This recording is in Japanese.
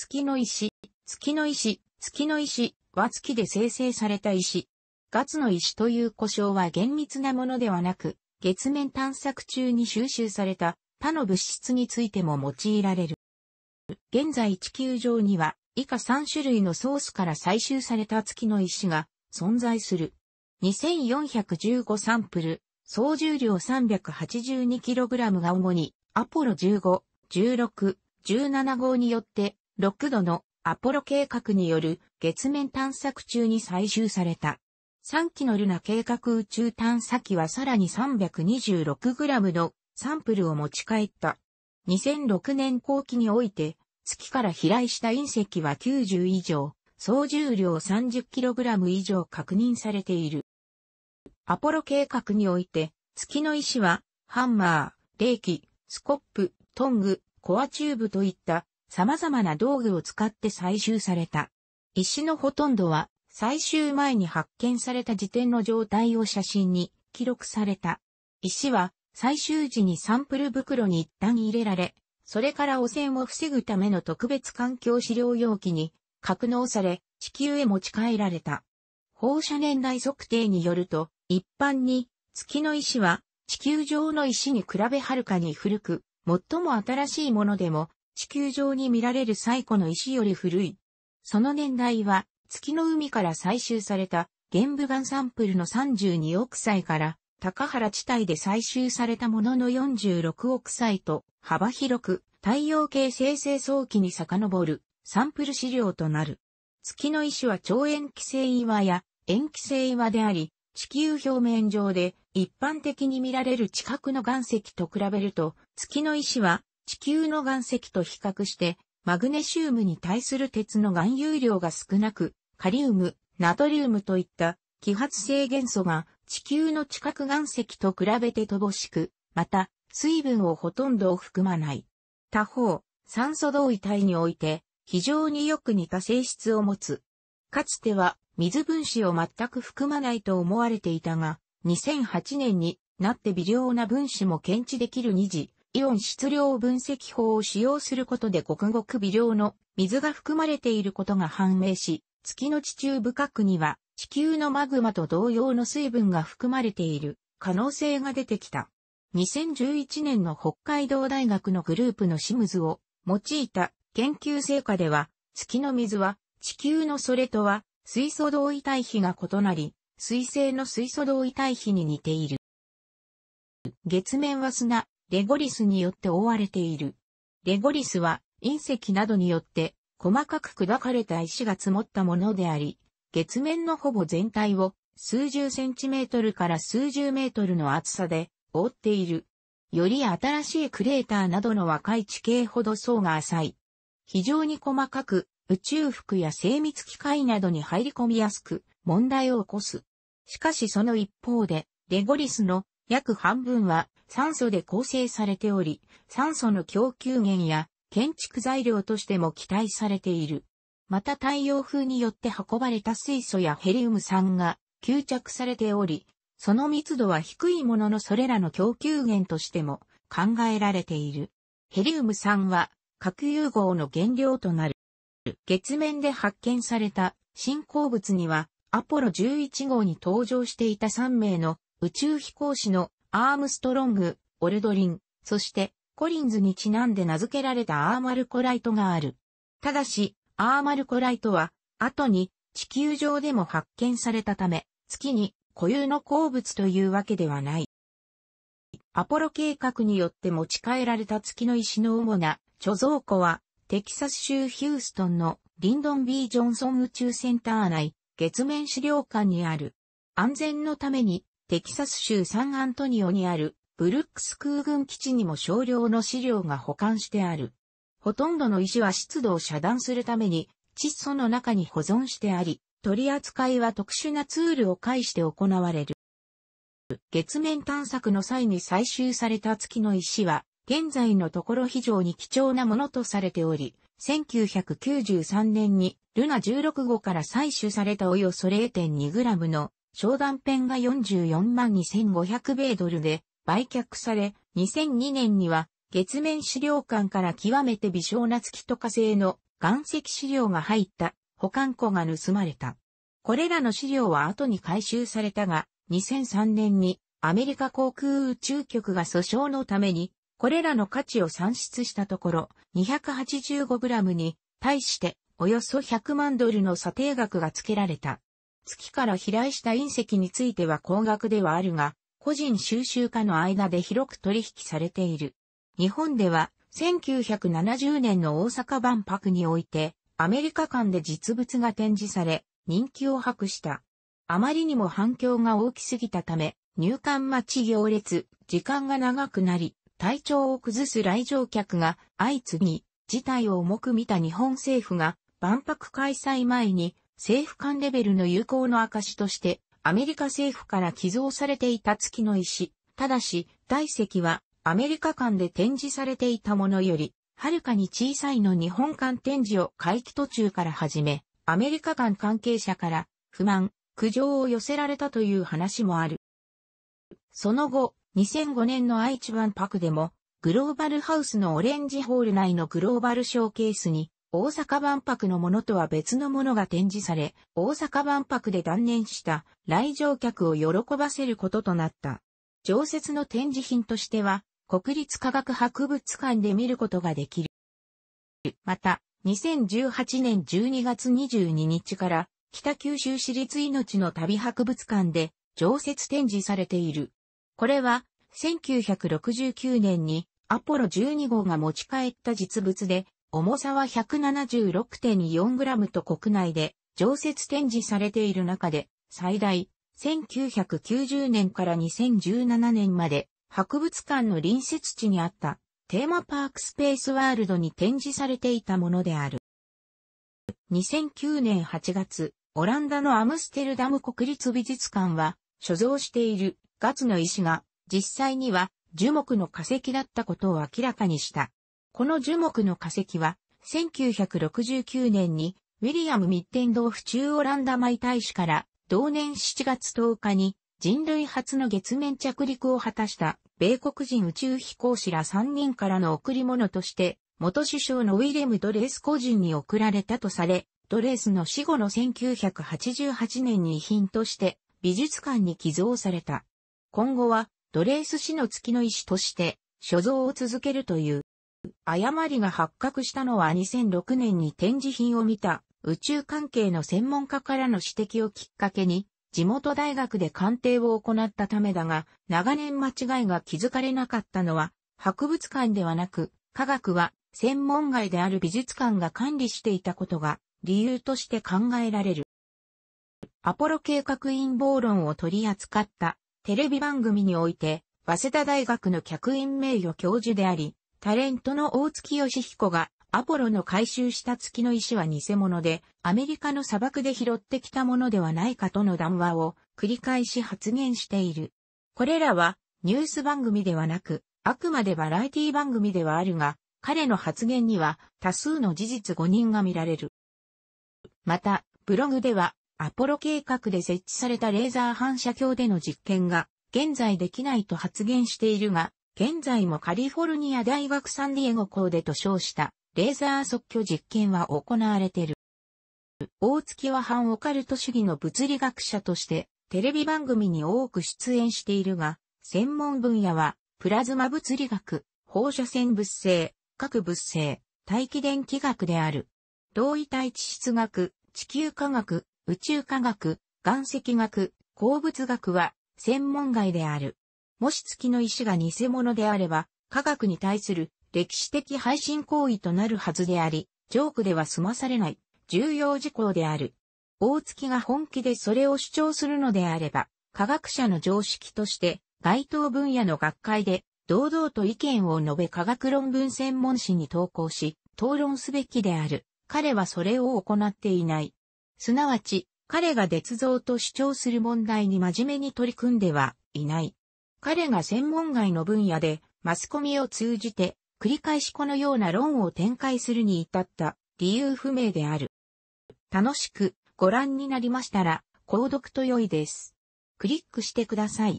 月の石、月の石、月の石は月で生成された石。月の石という故障は厳密なものではなく、月面探索中に収集された他の物質についても用いられる。現在地球上には以下3種類のソースから採集された月の石が存在する。2415サンプル、総重量 382kg が主にアポロ15、16、17号によって6度のアポロ計画による月面探索中に採集された。3機のルナ計画宇宙探査機はさらに 326g のサンプルを持ち帰った。2006年後期において、月から飛来した隕石は90以上、総重量 30kg 以上確認されている。アポロ計画において、月の石は、ハンマー、冷気、スコップ、トング、コアチューブといった様々な道具を使って採集された。石のほとんどは採集前に発見された時点の状態を写真に記録された。石は採集時にサンプル袋に一旦入れられ、それから汚染を防ぐための特別環境資料容器に格納され、地球へ持ち帰られた。放射年代測定によると、一般に月の石は地球上の石に比べはるかに古く、最も新しいものでも地球上に見られる最古の石より古い。その年代は、月の海から採集された玄武岩サンプルの32億歳から高原地帯で採集されたものの46億歳と幅広く太陽系生成早期に遡るサンプル資料となる。月の石は超塩気性岩や塩基性岩であり、地球表面上で一般的に見られる近くの岩石と比べると、月の石は地球の岩石と比較して、マグネシウムに対する鉄の含有量が少なく、カリウム、ナトリウムといった揮発性元素が地球の地殻岩石と比べて乏しく、また水分をほとんど含まない。他方、酸素同位体において非常によく似た性質を持つ。かつては水分子を全く含まないと思われていたが、2008年になって微量な分子も検知できる二次イオン質量分析法を使用することでごくごく微量の水が含まれていることが判明し、月の地中深くには地球のマグマと同様の水分が含まれている可能性が出てきた。2011年の北海道大学のグループのシムズを用いた研究成果では、月の水は地球のそれとは水素同位体比が異なり、水星の水素同位体比に似ている。月面は砂、レゴリスによって覆われている。レゴリスは隕石などによって細かく砕かれた石が積もったものであり、月面のほぼ全体を数十センチメートルから数十メートルの厚さで覆っている。より新しいクレーターなどの若い地形ほど層が浅い。非常に細かく宇宙服や精密機械などに入り込みやすく問題を起こす。しかしその一方で、レゴリスの約半分は酸素で構成されており、酸素の供給源や建築材料としても期待されている。また太陽風によって運ばれた水素やヘリウム酸が吸着されており、その密度は低いもののそれらの供給源としても考えられている。ヘリウム酸は核融合の原料となる。月面で発見された新鉱物にはアポロ11号に登場していた3名の宇宙飛行士のアームストロング、オルドリン、そしてコリンズにちなんで名付けられたアーマルコライトがある。ただし、アーマルコライトは、後に地球上でも発見されたため、月に固有の鉱物というわけではない。アポロ計画によって持ち帰られた月の石の主な貯蔵庫は、テキサス州ヒューストンのリンドン・ B・ ジョンソン宇宙センター内、月面資料館にある。安全のためにテキサス州サンアントニオにあるブルックス空軍基地にも少量の資料が保管してある。ほとんどの石は湿度を遮断するために窒素の中に保存してあり、取り扱いは特殊なツールを介して行われる。月面探索の際に採集された月の石は、現在のところ非常に貴重なものとされており、1993年にルナ16号から採取されたおよそ 0.2g の商談ペンが44万2500米ドルで売却され、2002年には月面資料館から極めて微小な月と火星の岩石資料が入った保管庫が盗まれた。これらの資料は後に回収されたが、2003年にアメリカ航空宇宙局が訴訟のために、これらの価値を算出したところ、285グラムに対しておよそ100万ドルの査定額が付けられた。月から飛来した隕石については高額ではあるが、個人収集家の間で広く取引されている。日本では、1970年の大阪万博において、アメリカ間で実物が展示され、人気を博した。あまりにも反響が大きすぎたため、入館待ち行列、時間が長くなり、体調を崩す来場客が相次ぎ、事態を重く見た日本政府が、万博開催前に政府間レベルの友好の証として、アメリカ政府から寄贈されていた月の石。ただし、大石は、アメリカ間で展示されていたものより、はるかに小さいの日本間展示を回帰途中から始め、アメリカ間関係者から不満、苦情を寄せられたという話もある。その後、2005年の愛知万博でも、グローバルハウスのオレンジホール内のグローバルショーケースに、大阪万博のものとは別のものが展示され、大阪万博で断念した来場客を喜ばせることとなった。常設の展示品としては、国立科学博物館で見ることができる。また、2018年12月22日から、北九州市立命の旅博物館で常設展示されている。これは、1969年にアポロ12号が持ち帰った実物で、重さは 176.4g と国内で常設展示されている中で、最大1990年から2017年まで博物館の隣接地にあったテーマパークスペースワールドに展示されていたものである。2009年8月、オランダのアムステルダム国立美術館は所蔵しているガツの石が実際には樹木の化石だったことを明らかにした。この樹木の化石は、1969年に、ウィリアム・ミッテンドーフ中オランダ米大使から、同年7月10日に、人類初の月面着陸を果たした、米国人宇宙飛行士ら3人からの贈り物として、元首相のウィレム・ドレス個人に贈られたとされ、ドレスの死後の1988年に遺品として美術館に寄贈された。今後はドレース死の月の石として所蔵を続けるという。誤りが発覚したのは2006年に展示品を見た宇宙関係の専門家からの指摘をきっかけに、地元大学で鑑定を行ったためだが、長年間違いが気づかれなかったのは、博物館ではなく、科学は専門外である美術館が管理していたことが理由として考えられる。アポロ計画陰謀論を取り扱ったテレビ番組において、早稲田大学の客員名誉教授であり、タレントの大月義彦がアポロの回収した月の石は偽物で、アメリカの砂漠で拾ってきたものではないかとの談話を繰り返し発言している。これらはニュース番組ではなく、あくまでバラエティ番組ではあるが、彼の発言には多数の事実誤認が見られる。また、ブログでは、アポロ計画で設置されたレーザー反射鏡での実験が現在できないと発言しているが、現在もカリフォルニア大学サンディエゴ校でと称したレーザー即興実験は行われてる。大月は反オカルト主義の物理学者としてテレビ番組に多く出演しているが、専門分野はプラズマ物理学、放射線物性、核物性、大気電気学である。同位体地質学、地球科学、宇宙科学、岩石学、鉱物学は専門外である。もし月の石が偽物であれば、科学に対する歴史的配信行為となるはずであり、ジョークでは済まされない重要事項である。大月が本気でそれを主張するのであれば、科学者の常識として該当分野の学会で堂々と意見を述べ科学論文専門誌に投稿し、討論すべきである。彼はそれを行っていない。すなわち、彼が捏造と主張する問題に真面目に取り組んではいない。彼が専門外の分野でマスコミを通じて繰り返しこのような論を展開するに至った理由不明である。楽しくご覧になりましたら、購読と良いです。クリックしてください。